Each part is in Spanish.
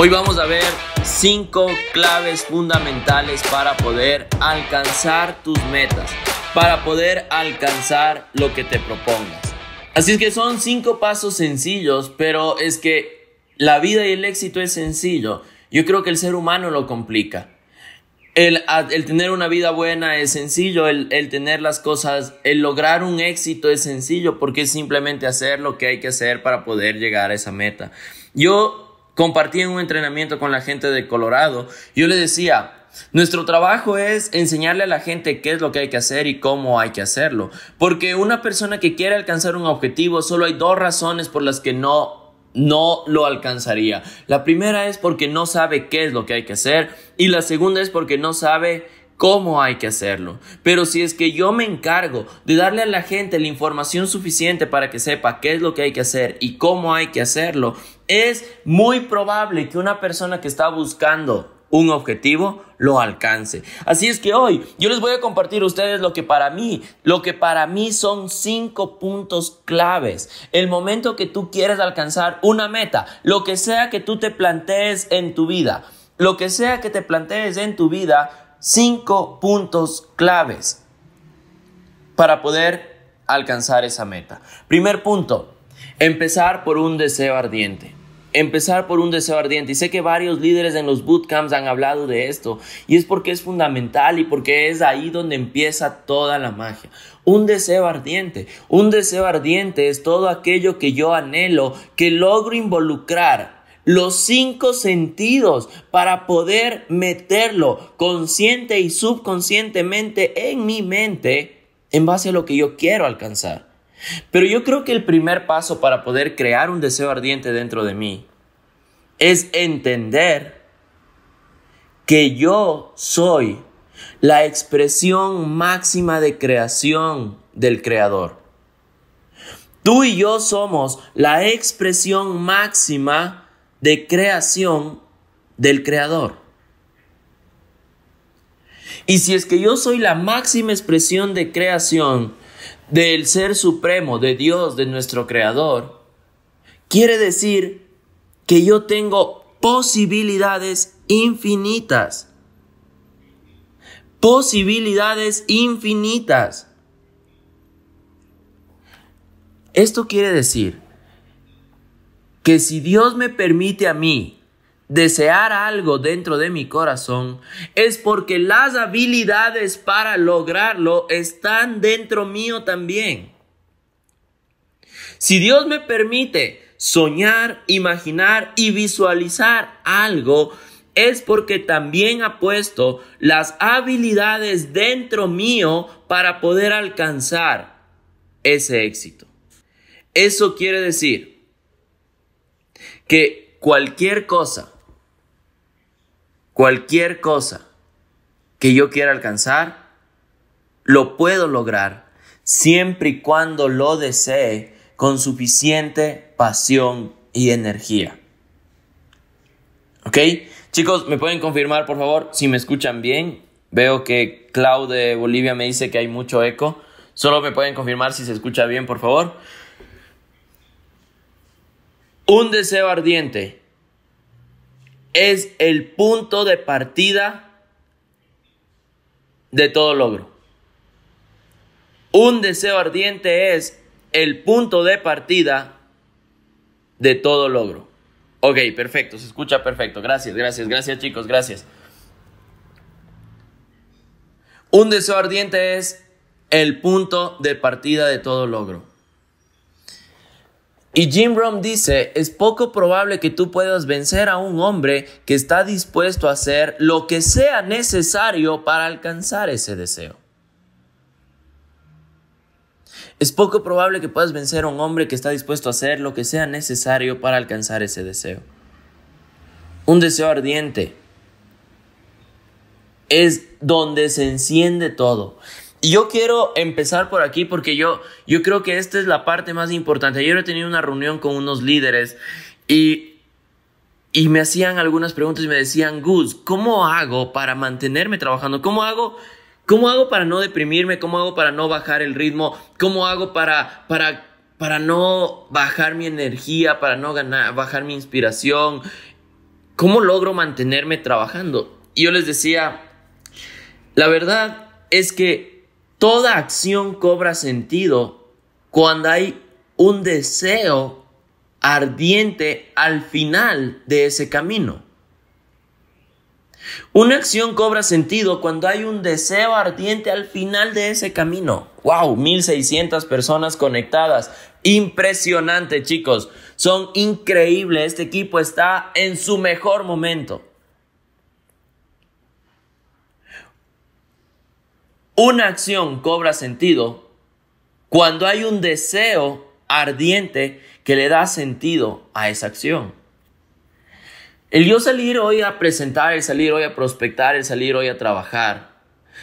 Hoy vamos a ver cinco claves fundamentales para poder alcanzar tus metas, para poder alcanzar lo que te propongas. Así es que son cinco pasos sencillos, pero es que la vida y el éxito es sencillo. Yo creo que el ser humano lo complica. El, tener una vida buena es sencillo, el, el tener las cosas, el lograr un éxito es sencillo porque es simplemente hacer lo que hay que hacer para poder llegar a esa meta. Yo compartí en un entrenamiento con la gente de Colorado, yo le decía, nuestro trabajo es enseñarle a la gente qué es lo que hay que hacer y cómo hay que hacerlo. Porque una persona que quiere alcanzar un objetivo, solo hay dos razones por las que no no lo alcanzaría. La primera es porque no sabe qué es lo que hay que hacer y la segunda es porque no sabe cómo hay que hacerlo. Pero si es que yo me encargo de darle a la gente la información suficiente para que sepa qué es lo que hay que hacer y cómo hay que hacerlo, es muy probable que una persona que está buscando un objetivo lo alcance. Así es que hoy yo les voy a compartir a ustedes lo que para mí, lo que para mí son cinco puntos claves. El momento que tú quieres alcanzar una meta, lo que sea que tú te plantees en tu vida, lo que sea que te plantees en tu vida, cinco puntos claves para poder alcanzar esa meta. Primer punto, empezar por un deseo ardiente empezar por un deseo ardiente. Y sé que varios líderes en los bootcamps han hablado de esto. Y es porque es fundamental y porque es ahí donde empieza toda la magia. Un deseo ardiente. Un deseo ardiente es todo aquello que yo anhelo, que logro involucrar los cinco sentidos para poder meterlo consciente y subconscientemente en mi mente en base a lo que yo quiero alcanzar. Pero yo creo que el primer paso para poder crear un deseo ardiente dentro de mí es entender que yo soy la expresión máxima de creación del Creador. Tú y yo somos la expresión máxima de creación del Creador. Y si es que yo soy la máxima expresión de creación del Ser Supremo, de Dios, de nuestro Creador, quiere decir que yo tengo posibilidades infinitas. Posibilidades infinitas. Esto quiere decir que si Dios me permite a mí desear algo dentro de mi corazón, es porque las habilidades para lograrlo están dentro mío también. Si Dios me permite soñar, imaginar y visualizar algo, es porque también ha puesto las habilidades dentro mío para poder alcanzar ese éxito. Eso quiere decir que cualquier cosa Cualquier cosa que yo quiera alcanzar, lo puedo lograr siempre y cuando lo desee con suficiente pasión y energía. ¿Ok? Chicos, ¿me pueden confirmar por favor si me escuchan bien? Veo que Claude Bolivia me dice que hay mucho eco. Solo me pueden confirmar si se escucha bien, por favor. Un deseo ardiente es el punto de partida de todo logro. Un deseo ardiente es el punto de partida de todo logro. Ok, perfecto, se escucha perfecto. Gracias, gracias, gracias chicos, gracias. Un deseo ardiente es el punto de partida de todo logro. Y Jim Rom dice, es poco probable que tú puedas vencer a un hombre que está dispuesto a hacer lo que sea necesario para alcanzar ese deseo. Es poco probable que puedas vencer a un hombre que está dispuesto a hacer lo que sea necesario para alcanzar ese deseo. Un deseo ardiente es donde se enciende todo yo quiero empezar por aquí porque yo, yo creo que esta es la parte más importante. Ayer he tenido una reunión con unos líderes y, y me hacían algunas preguntas y me decían, Gus, ¿cómo hago para mantenerme trabajando? ¿Cómo hago ¿Cómo hago para no deprimirme? ¿Cómo hago para no bajar el ritmo? ¿Cómo hago para, para, para no bajar mi energía? ¿Para no ganar, bajar mi inspiración? ¿Cómo logro mantenerme trabajando? Y yo les decía, la verdad es que Toda acción cobra sentido cuando hay un deseo ardiente al final de ese camino. Una acción cobra sentido cuando hay un deseo ardiente al final de ese camino. ¡Wow! 1600 personas conectadas. Impresionante, chicos. Son increíbles. Este equipo está en su mejor momento. Una acción cobra sentido cuando hay un deseo ardiente que le da sentido a esa acción. El yo salir hoy a presentar, el salir hoy a prospectar, el salir hoy a trabajar.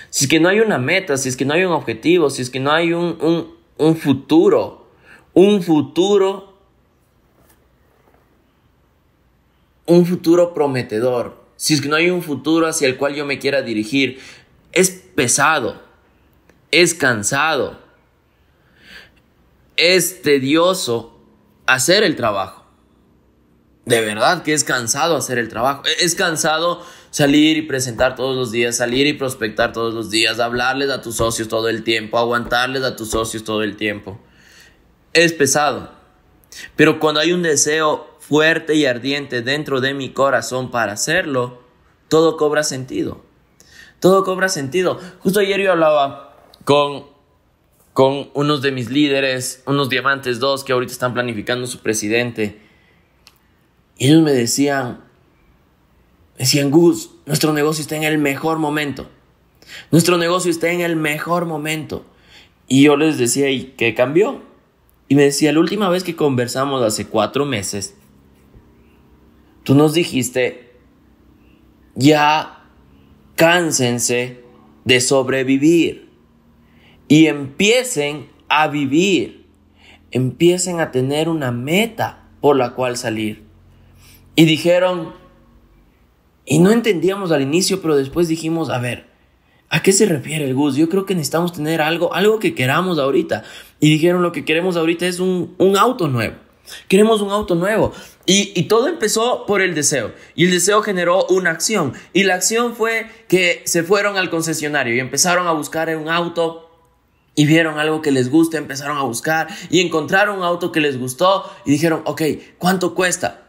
Si es que no hay una meta, si es que no hay un objetivo, si es que no hay un, un futuro, un futuro, un futuro prometedor, si es que no hay un futuro hacia el cual yo me quiera dirigir, es pesado es cansado, es tedioso hacer el trabajo. De verdad que es cansado hacer el trabajo. E-, es cansado salir y presentar todos los días, salir y prospectar todos los días, hablarles a tus socios todo el tiempo, aguantarles a tus socios todo el tiempo. Es pesado. Pero cuando hay un deseo fuerte y ardiente dentro de mi corazón para hacerlo, todo cobra sentido. Todo cobra sentido. Justo ayer yo hablaba con, con unos de mis líderes, unos diamantes dos que ahorita están planificando su presidente. Y ellos me decían, decían, Gus, nuestro negocio está en el mejor momento. Nuestro negocio está en el mejor momento. Y yo les decía, ¿y qué cambió? Y me decía, la última vez que conversamos hace cuatro meses, tú nos dijiste, ya cánsense de sobrevivir y empiecen a vivir, empiecen a tener una meta por la cual salir. Y dijeron, y no entendíamos al inicio, pero después dijimos, a ver, ¿a qué se refiere el Gus? Yo creo que necesitamos tener algo, algo que queramos ahorita. Y dijeron, lo que queremos ahorita es un, auto nuevo. Queremos un auto nuevo. Y, y, todo empezó por el deseo. Y el deseo generó una acción. Y la acción fue que se fueron al concesionario y empezaron a buscar un auto y vieron algo que les gusta, empezaron a buscar y encontraron un auto que les gustó y dijeron, ok, ¿cuánto cuesta?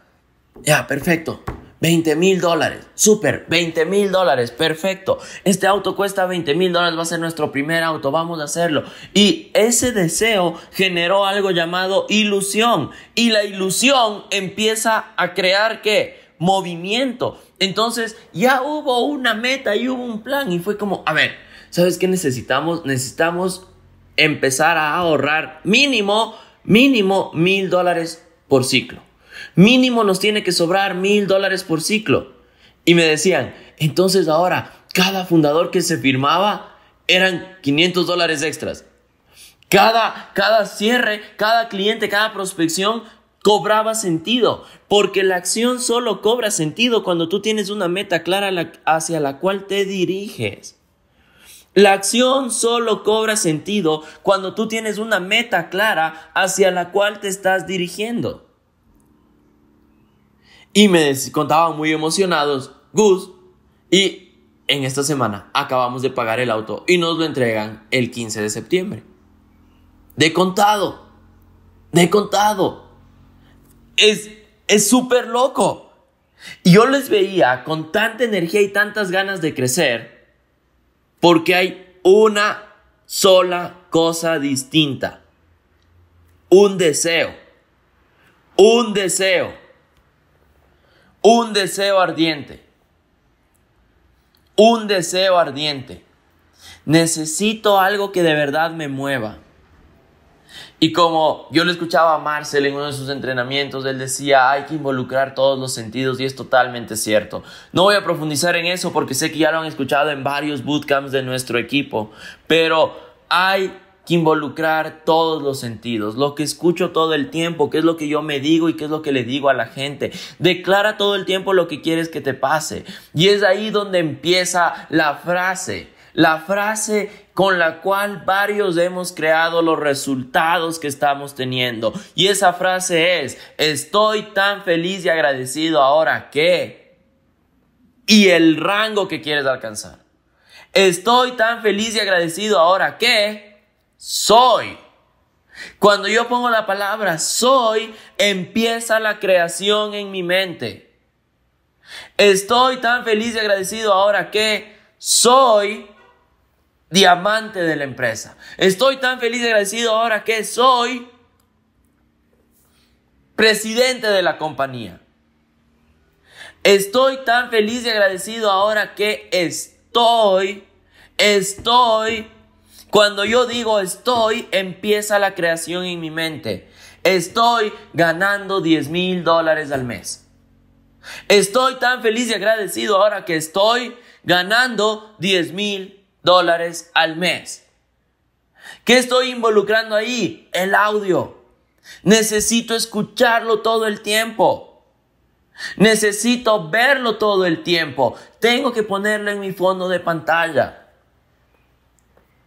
Ya, perfecto. 20 mil dólares, super, 20 mil dólares, perfecto. Este auto cuesta 20 mil dólares, va a ser nuestro primer auto, vamos a hacerlo. Y ese deseo generó algo llamado ilusión. Y la ilusión empieza a crear qué? Movimiento. Entonces ya hubo una meta y hubo un plan y fue como, a ver, ¿sabes qué necesitamos? Necesitamos empezar a ahorrar mínimo, mínimo mil dólares por ciclo. Mínimo nos tiene que sobrar mil dólares por ciclo. Y me decían, entonces ahora, cada fundador que se firmaba eran 500 dólares extras. Cada, cada cierre, cada cliente, cada prospección cobraba sentido, porque la acción solo cobra sentido cuando tú tienes una meta clara hacia la cual te diriges. La acción solo cobra sentido cuando tú tienes una meta clara hacia la cual te estás dirigiendo. Y me contaban muy emocionados, Gus, y en esta semana acabamos de pagar el auto y nos lo entregan el 15 de septiembre. De contado, de contado. Es es súper loco. Y yo les veía con tanta energía y tantas ganas de crecer porque hay una sola cosa distinta. Un deseo. Un deseo. Un deseo ardiente. Un deseo ardiente. Necesito algo que de verdad me mueva. Y como yo le escuchaba a Marcel en uno de sus entrenamientos, él decía, hay que involucrar todos los sentidos y es totalmente cierto. No voy a profundizar en eso porque sé que ya lo han escuchado en varios bootcamps de nuestro equipo, pero hay que involucrar todos los sentidos, lo que escucho todo el tiempo, qué es lo que yo me digo y qué es lo que le digo a la gente. Declara todo el tiempo lo que quieres que te pase. Y es ahí donde empieza la frase la frase con la cual varios hemos creado los resultados que estamos teniendo. Y esa frase es, estoy tan feliz y agradecido ahora que... Y el rango que quieres alcanzar. Estoy tan feliz y agradecido ahora que soy. Cuando yo pongo la palabra soy, empieza la creación en mi mente. Estoy tan feliz y agradecido ahora que soy diamante de la empresa. Estoy tan feliz y agradecido ahora que soy presidente de la compañía. Estoy tan feliz y agradecido ahora que estoy, estoy. Cuando yo digo estoy, empieza la creación en mi mente. Estoy ganando 10 mil dólares al mes. Estoy tan feliz y agradecido ahora que estoy ganando 10 mil dólares al mes. ¿Qué estoy involucrando ahí? El audio. Necesito escucharlo todo el tiempo. Necesito verlo todo el tiempo. Tengo que ponerlo en mi fondo de pantalla.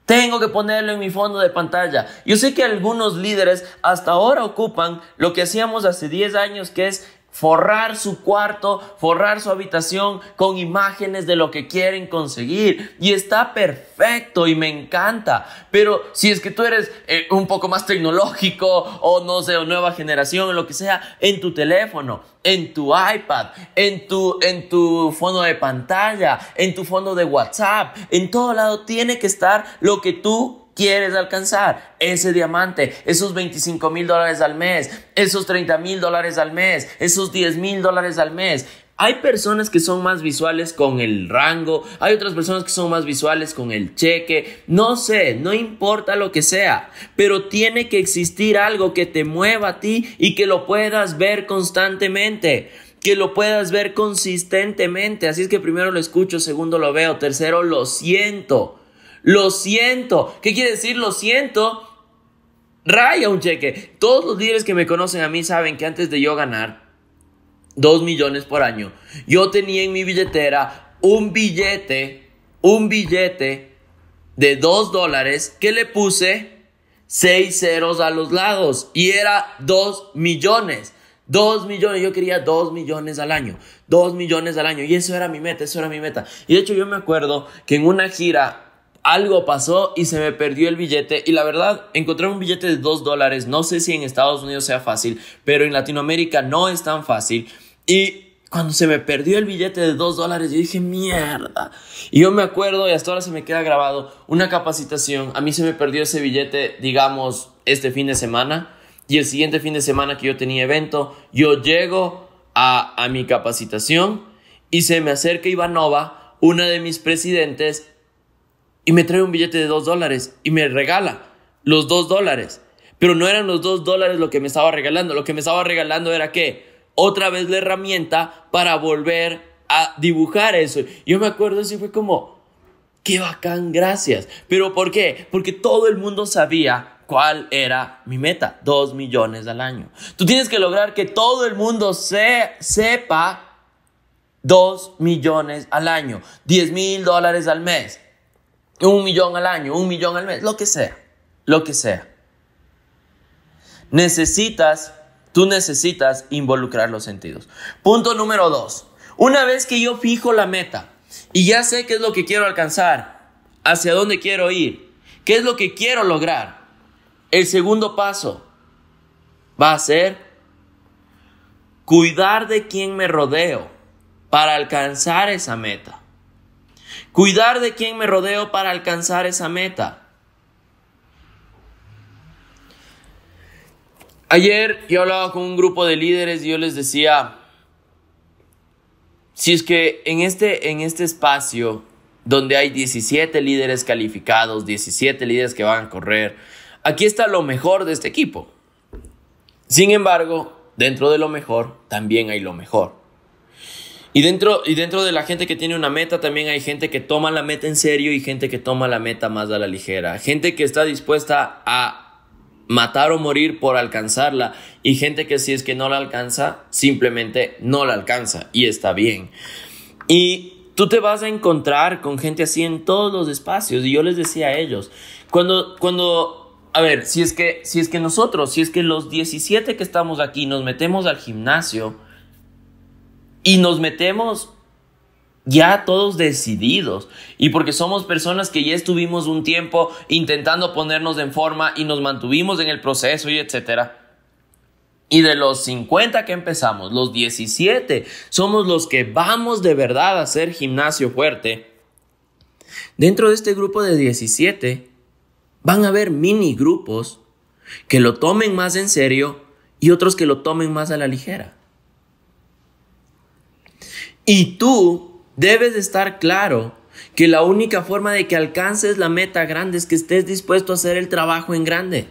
Tengo que ponerlo en mi fondo de pantalla. Yo sé que algunos líderes hasta ahora ocupan lo que hacíamos hace 10 años, que es forrar su cuarto, forrar su habitación con imágenes de lo que quieren conseguir. Y está perfecto y me encanta. Pero si es que tú eres eh, un poco más tecnológico o no sé, o nueva generación o lo que sea, en tu teléfono, en tu iPad, en tu, en tu fondo de pantalla, en tu fondo de WhatsApp, en todo lado tiene que estar lo que tú quieres alcanzar ese diamante, esos 25 mil dólares al mes, esos 30 mil dólares al mes, esos 10 mil dólares al mes. Hay personas que son más visuales con el rango, hay otras personas que son más visuales con el cheque, no sé, no importa lo que sea, pero tiene que existir algo que te mueva a ti y que lo puedas ver constantemente que lo puedas ver consistentemente. Así es que primero lo escucho, segundo lo veo, tercero lo siento. Lo siento. ¿Qué quiere decir lo siento? Raya un cheque. Todos los líderes que me conocen a mí saben que antes de yo ganar 2 millones por año, yo tenía en mi billetera un billete, un billete de 2 dólares que le puse 6 ceros a los lados y era 2 millones. 2 millones, yo quería 2 millones al año, 2 millones al año, y eso era mi meta, eso era mi meta. Y de hecho yo me acuerdo que en una gira algo pasó y se me perdió el billete. Y la verdad, encontré un billete de 2 dólares, no sé si en Estados Unidos sea fácil, pero en Latinoamérica no es tan fácil. Y cuando se me perdió el billete de 2 dólares, yo dije, mierda. Y yo me acuerdo, y hasta ahora se me queda grabado, una capacitación. A mí se me perdió ese billete, digamos, este fin de semana. Y el siguiente fin de semana que yo tenía evento, yo llego a, a mi capacitación y se me acerca Ivanova, una de mis presidentes, y me trae un billete de dos dólares y me regala los dos dólares. Pero no eran los dos dólares lo que me estaba regalando. Lo que me estaba regalando era que otra vez la herramienta para volver a dibujar eso. Yo me acuerdo así fue como, qué bacán, gracias. Pero ¿por qué? Porque todo el mundo sabía cuál era mi meta, dos millones al año. Tú tienes que lograr que todo el mundo se, sepa dos millones al año, diez mil dólares al mes un millón al año, un millón al mes, lo que sea, lo que sea. Necesitas, tú necesitas involucrar los sentidos. Punto número dos. Una vez que yo fijo la meta y ya sé qué es lo que quiero alcanzar, hacia dónde quiero ir, qué es lo que quiero lograr, el segundo paso va a ser cuidar de quien me rodeo para alcanzar esa meta. Cuidar de quién me rodeo para alcanzar esa meta. Ayer yo hablaba con un grupo de líderes y yo les decía, si es que en este, en este espacio donde hay 17 líderes calificados, 17 líderes que van a correr, aquí está lo mejor de este equipo. Sin embargo, dentro de lo mejor también hay lo mejor. Y dentro, y dentro de la gente que tiene una meta, también hay gente que toma la meta en serio y gente que toma la meta más a la ligera. Gente que está dispuesta a matar o morir por alcanzarla y gente que si es que no la alcanza, simplemente no la alcanza y está bien. Y tú te vas a encontrar con gente así en todos los espacios y yo les decía a ellos, cuando, cuando, a ver, si es que, si es que nosotros, si es que los 17 que estamos aquí nos metemos al gimnasio, y nos metemos ya todos decididos y porque somos personas que ya estuvimos un tiempo intentando ponernos en forma y nos mantuvimos en el proceso y etcétera. Y de los 50 que empezamos, los 17 somos los que vamos de verdad a hacer gimnasio fuerte. Dentro de este grupo de 17 van a haber mini grupos que lo tomen más en serio y otros que lo tomen más a la ligera. Y tú debes estar claro que la única forma de que alcances la meta grande es que estés dispuesto a hacer el trabajo en grande.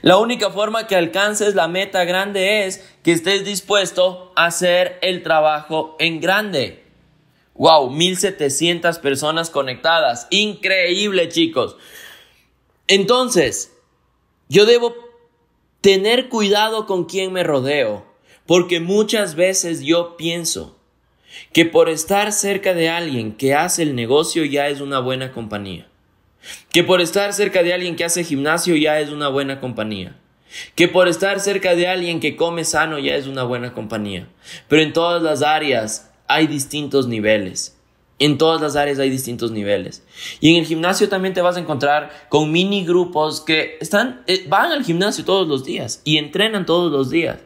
La única forma que alcances la meta grande es que estés dispuesto a hacer el trabajo en grande. Wow, 1700 personas conectadas. Increíble, chicos. Entonces, yo debo tener cuidado con quién me rodeo, porque muchas veces yo pienso que por estar cerca de alguien que hace el negocio ya es una buena compañía, que por estar cerca de alguien que hace gimnasio ya es una buena compañía, que por estar cerca de alguien que come sano ya es una buena compañía. Pero en todas las áreas hay distintos niveles. En todas las áreas hay distintos niveles. Y en el gimnasio también te vas a encontrar con mini grupos que eh, van al gimnasio todos los días y entrenan todos los días.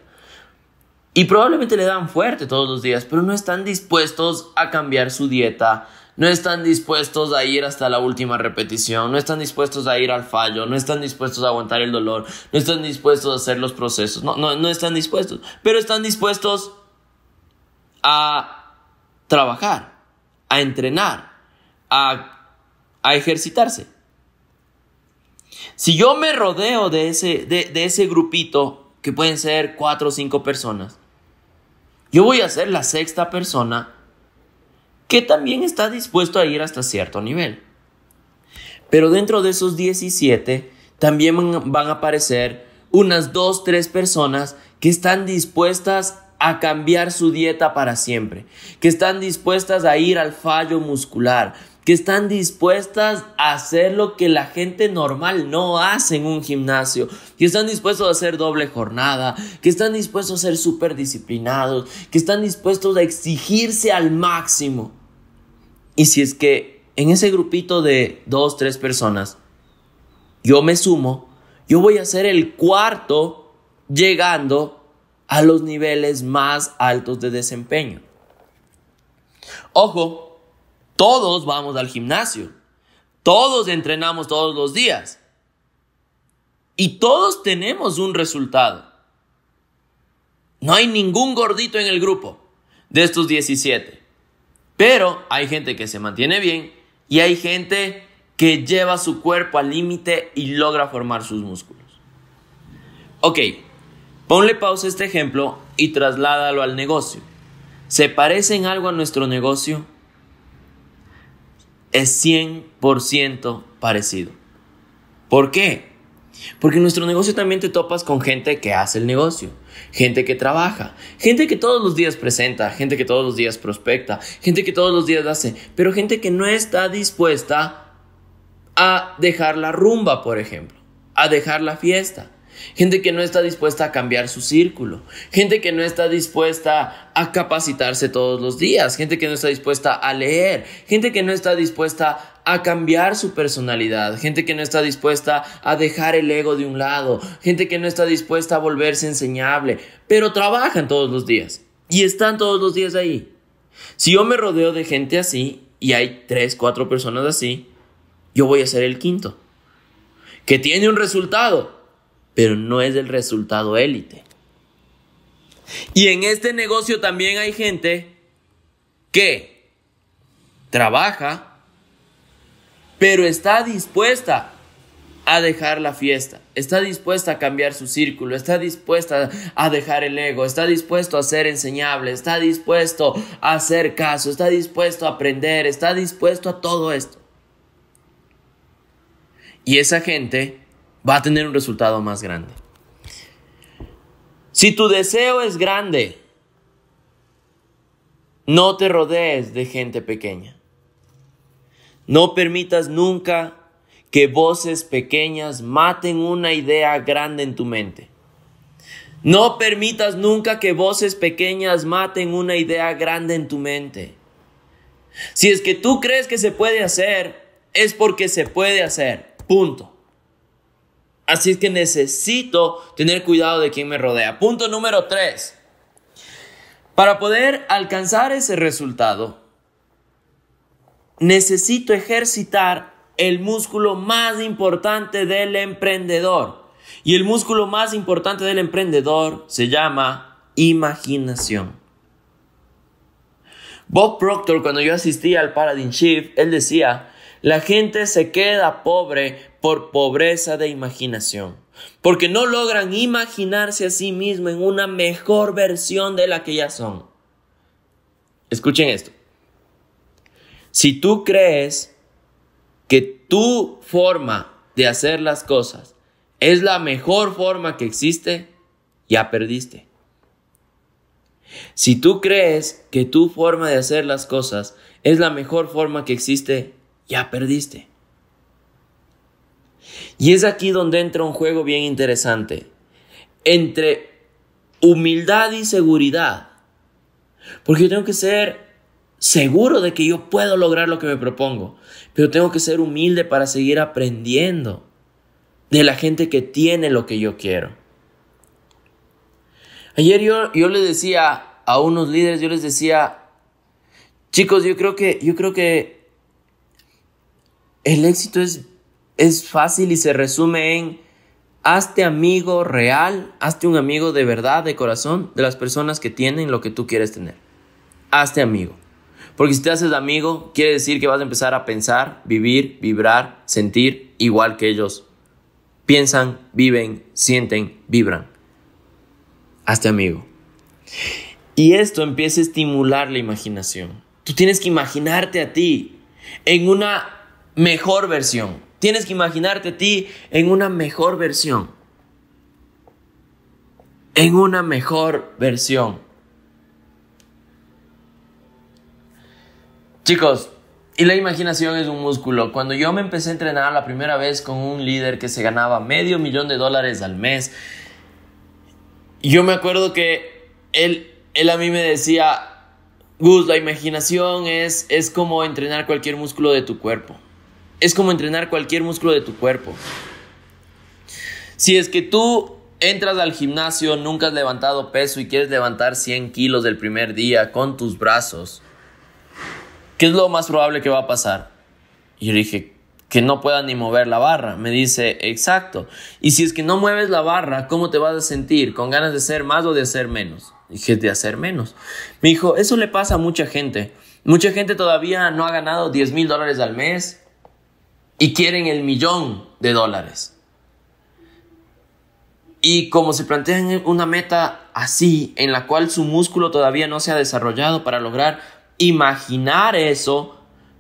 Y probablemente le dan fuerte todos los días, pero no están dispuestos a cambiar su dieta, no están dispuestos a ir hasta la última repetición, no están dispuestos a ir al fallo, no están dispuestos a aguantar el dolor, no están dispuestos a hacer los procesos, no, no, no están dispuestos, pero están dispuestos a trabajar, a entrenar, a, ejercitarse. Si yo me rodeo de ese, de, de ese grupito, que pueden ser cuatro o cinco personas, yo voy a ser la sexta persona que también está dispuesto a ir hasta cierto nivel. Pero dentro de esos 17 también van a aparecer unas 2, 3 personas que están dispuestas a cambiar su dieta para siempre, que están dispuestas a ir al fallo muscular, que están dispuestas a hacer lo que la gente normal no hace en un gimnasio, que están dispuestos a hacer doble jornada, que están dispuestos a ser súper disciplinados, que están dispuestos a exigirse al máximo. Y si es que en ese grupito de dos, tres personas, yo me sumo, yo voy a ser el cuarto llegando a los niveles más altos de desempeño. Ojo, todos vamos al gimnasio. Todos entrenamos todos los días. Y todos tenemos un resultado. No hay ningún gordito en el grupo de estos 17. Pero hay gente que se mantiene bien y hay gente que lleva su cuerpo al límite y logra formar sus músculos. Ok, ponle pausa a este ejemplo y trasládalo al negocio. ¿Se parece en algo a nuestro negocio? es 100% parecido. ¿Por qué? Porque en nuestro negocio también te topas con gente que hace el negocio, gente que trabaja, gente que todos los días presenta, gente que todos los días prospecta, gente que todos los días hace, pero gente que no está dispuesta a dejar la rumba, por ejemplo, a dejar la fiesta, gente que no está dispuesta a cambiar su círculo, gente que no está dispuesta a capacitarse todos los días, gente que no está dispuesta a leer, gente que no está dispuesta a cambiar su personalidad, gente que no está dispuesta a dejar el ego de un lado, gente que no está dispuesta a volverse enseñable, pero trabajan todos los días y están todos los días ahí. Si yo me rodeo de gente así y hay tres, cuatro personas así, yo voy a ser el quinto, que tiene un resultado, pero no es el resultado élite. Y en este negocio también hay gente que trabaja, pero está dispuesta a dejar la fiesta, está dispuesta a cambiar su círculo, está dispuesta a dejar el ego, está dispuesto a ser enseñable, está dispuesto a hacer caso, está dispuesto a aprender, está dispuesto a todo esto. Y esa gente va a tener un resultado más grande. Si tu deseo es grande, no te rodees de gente pequeña. No permitas nunca que voces pequeñas maten una idea grande en tu mente. No permitas nunca que voces pequeñas maten una idea grande en tu mente. Si es que tú crees que se puede hacer, es porque se puede hacer. Punto. Así es que necesito tener cuidado de quien me rodea. Punto número 3. Para poder alcanzar ese resultado, necesito ejercitar el músculo más importante del emprendedor. Y el músculo más importante del emprendedor se llama imaginación. Bob Proctor, cuando yo asistía al Paradigm Shift, él decía, la gente se queda pobre por pobreza de imaginación, porque no logran imaginarse a sí mismos en una mejor versión de la que ya son. Escuchen esto. Si tú crees que tu forma de hacer las cosas es la mejor forma que existe, ya perdiste. Si tú crees que tu forma de hacer las cosas es la mejor forma que existe, ya perdiste. Y es aquí donde entra un juego bien interesante, entre humildad y seguridad. Porque yo tengo que ser seguro de que yo puedo lograr lo que me propongo, pero tengo que ser humilde para seguir aprendiendo de la gente que tiene lo que yo quiero. Ayer yo, yo les decía a unos líderes, yo les decía, chicos, yo creo que, yo creo que el éxito es es fácil y se resume en hazte amigo real, hazte un amigo de verdad, de corazón, de las personas que tienen lo que tú quieres tener. Hazte amigo. Porque si te haces amigo, quiere decir que vas a empezar a pensar, vivir, vibrar, sentir igual que ellos. Piensan, viven, sienten, vibran. Hazte amigo. Y esto empieza a estimular la imaginación. Tú tienes que imaginarte a ti en una mejor versión Tienes que imaginarte a ti en una mejor versión. En una mejor versión. Chicos, y la imaginación es un músculo. Cuando yo me empecé a entrenar la primera vez con un líder que se ganaba medio millón de dólares al mes, yo me acuerdo que él, él a mí me decía, Gus, la imaginación es, es como entrenar cualquier músculo de tu cuerpo es como entrenar cualquier músculo de tu cuerpo. Si es que tú entras al gimnasio, nunca has levantado peso y quieres levantar 100 kilos del primer día con tus brazos, ¿qué es lo más probable que va a pasar? Y yo dije, que no pueda ni mover la barra. Me dice, exacto. Y si es que no mueves la barra, ¿cómo te vas a sentir? ¿Con ganas de ser más o de ser menos? Dije, de hacer menos. Me dijo, eso le pasa a mucha gente. Mucha gente todavía no ha ganado 10 mil dólares al mes, y quieren el millón de dólares. Y como se plantean una meta así, en la cual su músculo todavía no se ha desarrollado para lograr imaginar eso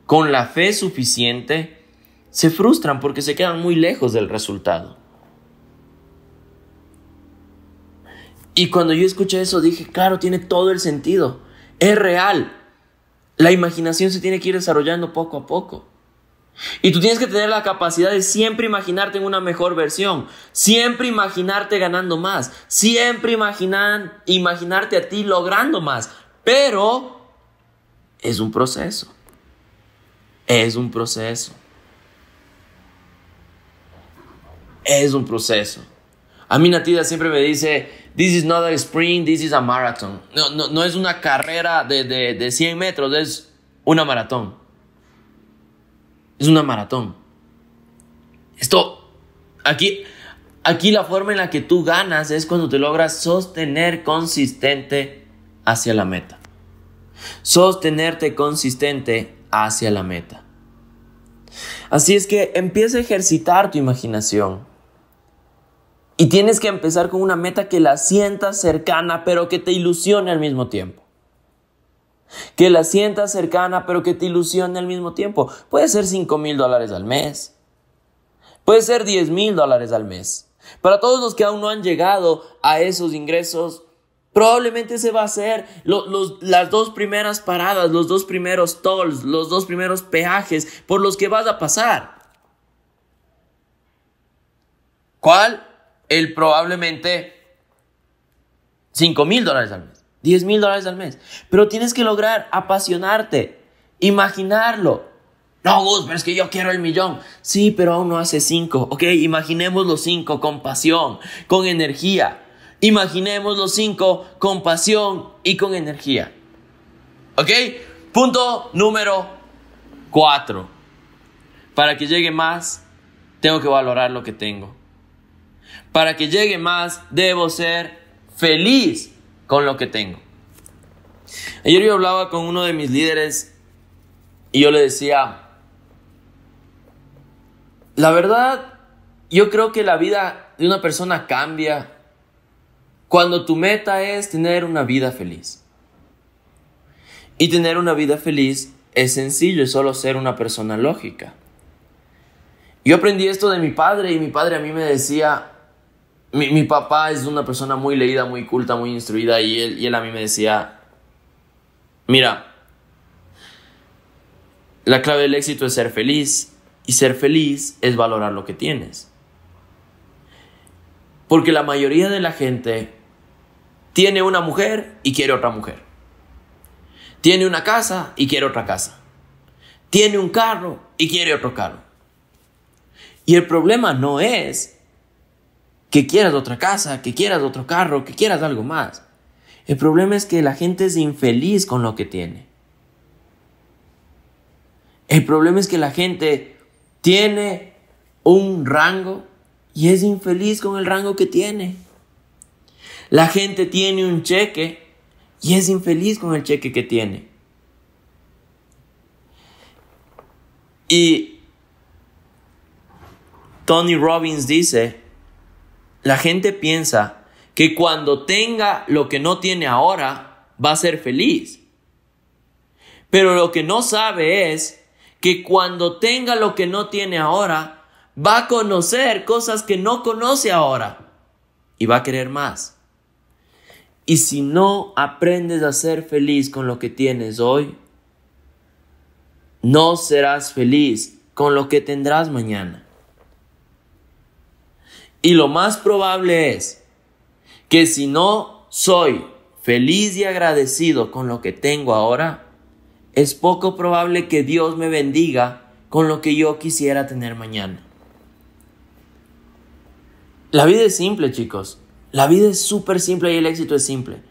con la fe suficiente, se frustran porque se quedan muy lejos del resultado. Y cuando yo escuché eso dije, claro, tiene todo el sentido, es real. La imaginación se tiene que ir desarrollando poco a poco. Y tú tienes que tener la capacidad de siempre imaginarte en una mejor versión, siempre imaginarte ganando más, siempre imaginarte a ti logrando más. Pero es un proceso. Es un proceso. Es un proceso. A mí Natida siempre me dice, this is not a sprint, this is a marathon. No, no, es una carrera de, de 100 metros, es una maratón. Es una maratón. Esto, aquí, aquí la forma en la que tú ganas es cuando te logras sostener consistente hacia la meta. Sostenerte consistente hacia la meta. Así es que empieza a ejercitar tu imaginación. Y tienes que empezar con una meta que la sientas cercana, pero que te ilusione al mismo tiempo que la sientas cercana, pero que te ilusione al mismo tiempo. Puede ser 5 mil dólares al mes. Puede ser 10 mil dólares al mes. Para todos los que aún no han llegado a esos ingresos, probablemente se va a hacer los, las dos primeras paradas, los dos primeros tolls, los dos primeros peajes por los que vas a pasar. ¿Cuál? El probablemente 5 mil dólares al mes. 10 mil dólares al mes. Pero tienes que lograr apasionarte, imaginarlo. No, Gus, pero es que yo quiero el millón. Sí, pero aún no hace cinco. Ok, imaginemos los cinco con pasión, con energía. Imaginemos los cinco con pasión y con energía. Ok, punto número cuatro. Para que llegue más, tengo que valorar lo que tengo. Para que llegue más, debo ser feliz con lo que tengo. Ayer yo hablaba con uno de mis líderes y yo le decía, la verdad, yo creo que la vida de una persona cambia cuando tu meta es tener una vida feliz. Y tener una vida feliz es sencillo, es solo ser una persona lógica. Yo aprendí esto de mi padre y mi padre a mí me decía, mi, papá es una persona muy leída, muy culta, muy instruida y él, y él a mí me decía, mira, la clave del éxito es ser feliz y ser feliz es valorar lo que tienes. Porque la mayoría de la gente tiene una mujer y quiere otra mujer. Tiene una casa y quiere otra casa. Tiene un carro y quiere otro carro. Y el problema no es que quieras otra casa, que quieras otro carro, que quieras algo más. El problema es que la gente es infeliz con lo que tiene. El problema es que la gente tiene un rango y es infeliz con el rango que tiene. La gente tiene un cheque y es infeliz con el cheque que tiene. Y Tony Robbins dice, la gente piensa que cuando tenga lo que no tiene ahora, va a ser feliz. Pero lo que no sabe es que cuando tenga lo que no tiene ahora, va a conocer cosas que no conoce ahora y va a querer más. Y si no aprendes a ser feliz con lo que tienes hoy, no serás feliz con lo que tendrás mañana. Y lo más probable es que si no soy feliz y agradecido con lo que tengo ahora, es poco probable que Dios me bendiga con lo que yo quisiera tener mañana. La vida es simple, chicos. La vida es súper simple y el éxito es simple.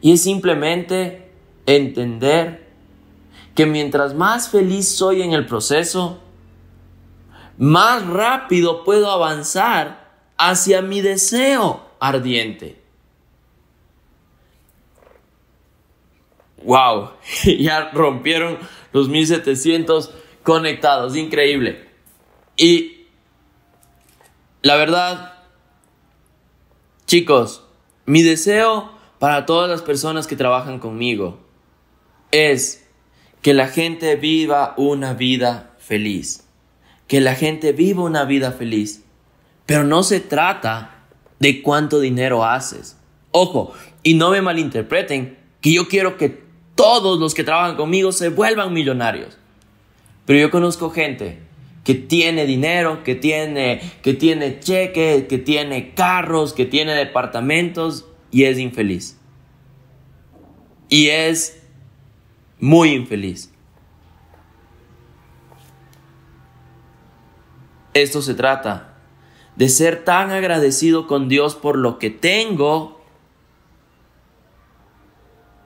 Y es simplemente entender que mientras más feliz soy en el proceso, más rápido puedo avanzar hacia mi deseo ardiente. ¡Wow! ya rompieron los 1700 conectados, increíble. Y la verdad, chicos, mi deseo para todas las personas que trabajan conmigo es que la gente viva una vida feliz. Que la gente viva una vida feliz. Pero no se trata de cuánto dinero haces. Ojo, y no me malinterpreten, que yo quiero que todos los que trabajan conmigo se vuelvan millonarios. Pero yo conozco gente que tiene dinero, que tiene, que tiene cheques, que tiene carros, que tiene departamentos y es infeliz. Y es muy infeliz. Esto se trata de ser tan agradecido con Dios por lo que tengo,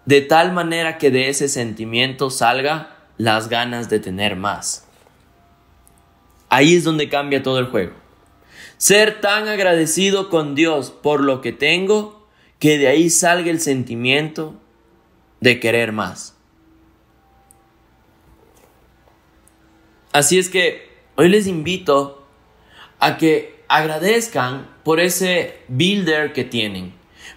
de tal manera que de ese sentimiento salga las ganas de tener más. Ahí es donde cambia todo el juego. Ser tan agradecido con Dios por lo que tengo, que de ahí salga el sentimiento de querer más. Así es que hoy les invito a que agradezcan por ese builder que tienen,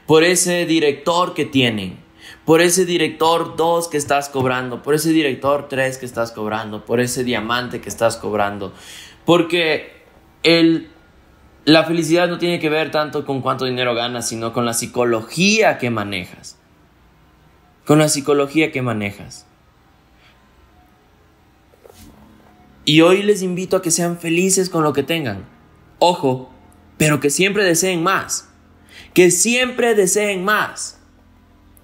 por ese director que tienen, por ese director 2 que estás cobrando, por ese director 3 que estás cobrando, por ese diamante que estás cobrando. Porque la felicidad no tiene que ver tanto con cuánto dinero ganas, sino con la psicología que manejas. Con la psicología que manejas. Y hoy les invito a que sean felices con lo que tengan. Ojo, pero que siempre deseen más. Que siempre deseen más.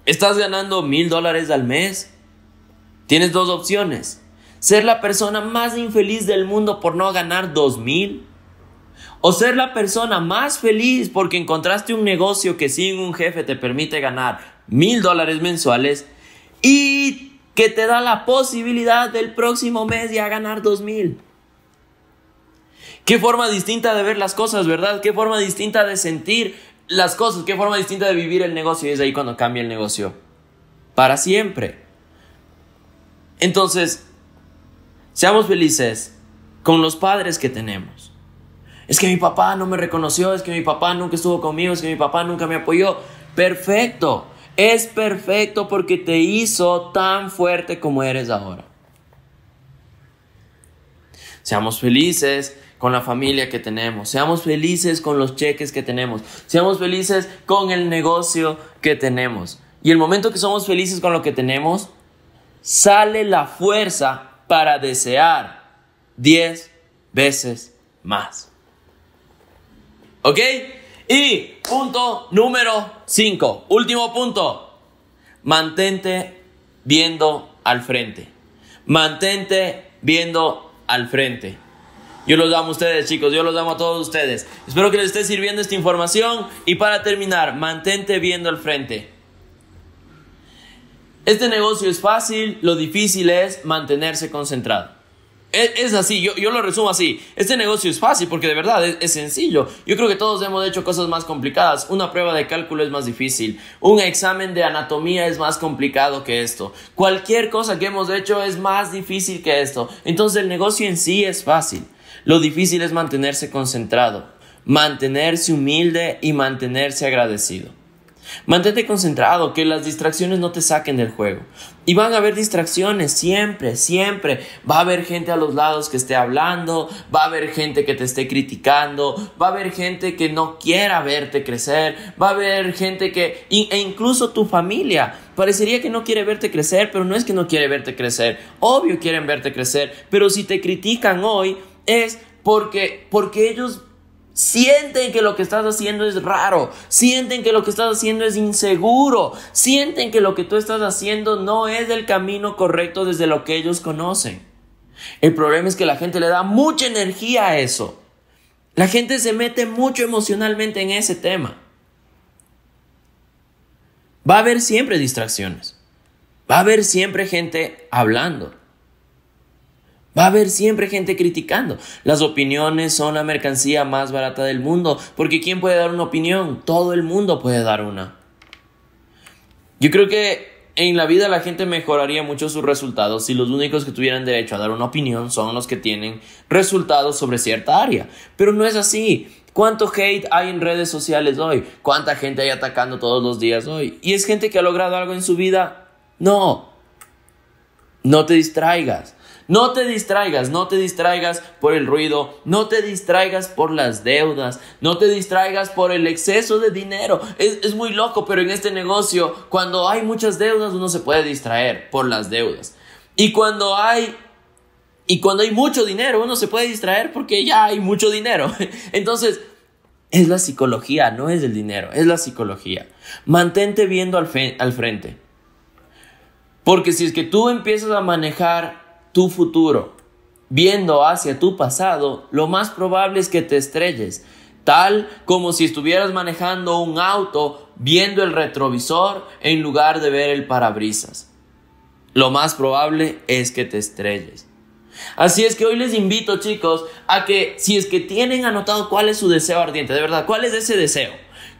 ¿Estás ganando mil dólares al mes? Tienes dos opciones. Ser la persona más infeliz del mundo por no ganar dos mil. O ser la persona más feliz porque encontraste un negocio que sin un jefe te permite ganar mil dólares mensuales y que te da la posibilidad del próximo mes ya ganar dos mil. Qué forma distinta de ver las cosas, ¿verdad? Qué forma distinta de sentir las cosas, qué forma distinta de vivir el negocio. Y es ahí cuando cambia el negocio. Para siempre. Entonces, seamos felices con los padres que tenemos. Es que mi papá no me reconoció, es que mi papá nunca estuvo conmigo, es que mi papá nunca me apoyó. Perfecto. Es perfecto porque te hizo tan fuerte como eres ahora. Seamos felices con la familia que tenemos, seamos felices con los cheques que tenemos, seamos felices con el negocio que tenemos. Y el momento que somos felices con lo que tenemos, sale la fuerza para desear 10 veces más. ¿Ok? Y punto número 5, último punto, mantente viendo al frente, mantente viendo al frente. Yo los amo a ustedes, chicos. Yo los amo a todos ustedes. Espero que les esté sirviendo esta información. Y para terminar, mantente viendo al frente. Este negocio es fácil, lo difícil es mantenerse concentrado. E, es, así, yo, yo, lo resumo así. Este negocio es fácil porque de verdad es, sencillo. Yo creo que todos hemos hecho cosas más complicadas. Una prueba de cálculo es más difícil. Un examen de anatomía es más complicado que esto. Cualquier cosa que hemos hecho es más difícil que esto. Entonces el negocio en sí es fácil. Lo difícil es mantenerse concentrado, mantenerse humilde y mantenerse agradecido. Mantente concentrado, que las distracciones no te saquen del juego. Y van a haber distracciones siempre, siempre. Va a haber gente a los lados que esté hablando, va a haber gente que te esté criticando, va a haber gente que no quiera verte crecer, va a haber gente que... e incluso tu familia. Parecería que no quiere verte crecer, pero no es que no quiere verte crecer. Obvio quieren verte crecer, pero si te critican hoy, es porque, porque ellos Sienten que lo que estás haciendo es raro, sienten que lo que estás haciendo es inseguro, sienten que lo que tú estás haciendo no es el camino correcto desde lo que ellos conocen. El problema es que la gente le da mucha energía a eso. La gente se mete mucho emocionalmente en ese tema. Va a haber siempre distracciones. Va a haber siempre gente hablando. Va a haber siempre gente criticando. Las opiniones son la mercancía más barata del mundo, porque ¿quién puede dar una opinión? Todo el mundo puede dar una. Yo creo que en la vida la gente mejoraría mucho sus resultados si los únicos que tuvieran derecho a dar una opinión son los que tienen resultados sobre cierta área. Pero no es así. ¿Cuánto hate hay en redes sociales hoy? ¿Cuánta gente hay atacando todos los días hoy? ¿Y es gente que ha logrado algo en su vida? No. No te distraigas. No te distraigas, no te distraigas por el ruido, no te distraigas por las deudas, no te distraigas por el exceso de dinero. Es, muy loco, pero en este negocio, cuando hay muchas deudas, uno se puede distraer por las deudas. Y cuando hay y cuando hay mucho dinero, uno se puede distraer porque ya hay mucho dinero. Entonces, es la psicología, no es el dinero, es la psicología. Mantente viendo al, al, frente. Porque si es que tú empiezas a manejar tu futuro. Viendo hacia tu pasado, lo más probable es que te estrelles, tal como si estuvieras manejando un auto viendo el retrovisor en lugar de ver el parabrisas. Lo más probable es que te estrelles. Así es que hoy les invito chicos a que si es que tienen anotado cuál es su deseo ardiente, de verdad, cuál es ese deseo,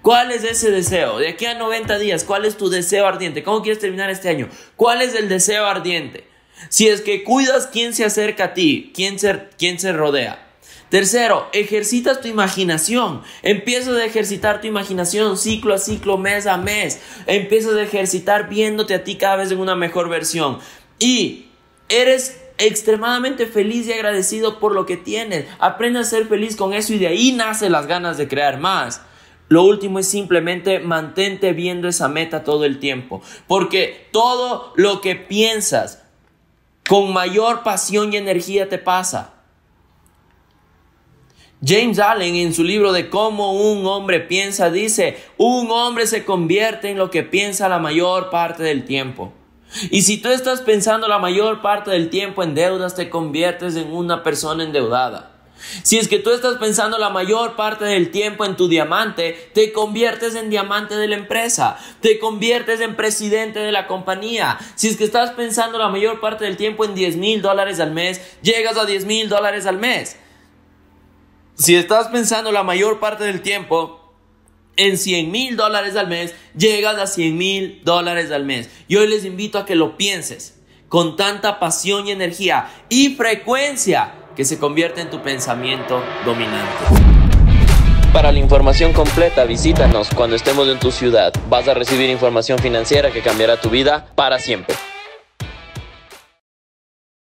cuál es ese deseo, de aquí a 90 días, cuál es tu deseo ardiente, cómo quieres terminar este año, cuál es el deseo ardiente, si es que cuidas quién se acerca a ti, quién se, quién se rodea. Tercero, ejercitas tu imaginación. Empiezas a ejercitar tu imaginación ciclo a ciclo, mes a mes. Empiezas a ejercitar viéndote a ti cada vez en una mejor versión. Y eres extremadamente feliz y agradecido por lo que tienes. Aprende a ser feliz con eso y de ahí nacen las ganas de crear más. Lo último es simplemente mantente viendo esa meta todo el tiempo, porque todo lo que piensas, con mayor pasión y energía te pasa. James Allen en su libro de cómo un hombre piensa dice, un hombre se convierte en lo que piensa la mayor parte del tiempo. Y si tú estás pensando la mayor parte del tiempo en deudas, te conviertes en una persona endeudada. Si es que tú estás pensando la mayor parte del tiempo en tu diamante, te conviertes en diamante de la empresa, te conviertes en presidente de la compañía. Si es que estás pensando la mayor parte del tiempo en 10 mil dólares al mes, llegas a 10 mil dólares al mes. Si estás pensando la mayor parte del tiempo en 100 mil dólares al mes, llegas a 100 mil dólares al mes. Y hoy les invito a que lo pienses con tanta pasión y energía y frecuencia que se convierte en tu pensamiento dominante. Para la información completa, visítanos cuando estemos en tu ciudad. Vas a recibir información financiera que cambiará tu vida para siempre.